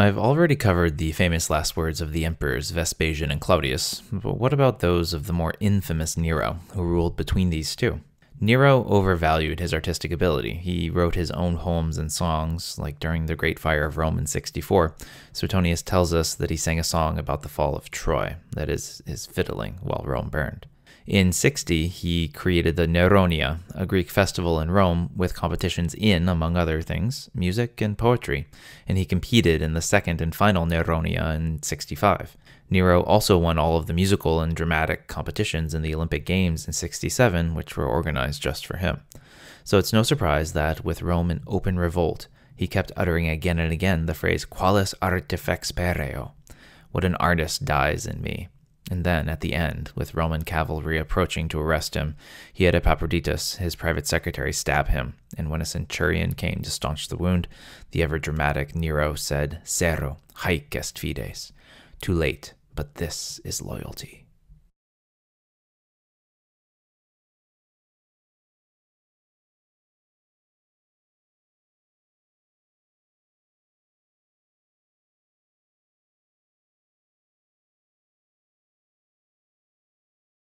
I've already covered the famous last words of the emperors Vespasian and Claudius, but what about those of the more infamous Nero, who ruled between these two? Nero overvalued his artistic ability. He wrote his own poems and songs, like during the Great Fire of Rome in 64. Suetonius tells us that he sang a song about the fall of Troy, that is, his fiddling while Rome burned. In 60, he created the Neronia, a Greek festival in Rome with competitions in, among other things, music and poetry, and he competed in the second and final Neronia in 65. Nero also won all of the musical and dramatic competitions in the Olympic Games in 67, which were organized just for him. So it's no surprise that, with Rome in open revolt, he kept uttering again and again the phrase qualis artifex pereo, what an artist dies in me. And then, at the end, with Roman cavalry approaching to arrest him, he had Epaphroditus, his private secretary, stab him. And when a centurion came to staunch the wound, the ever dramatic Nero said, Cero, haec est fides. Too late, but this is loyalty.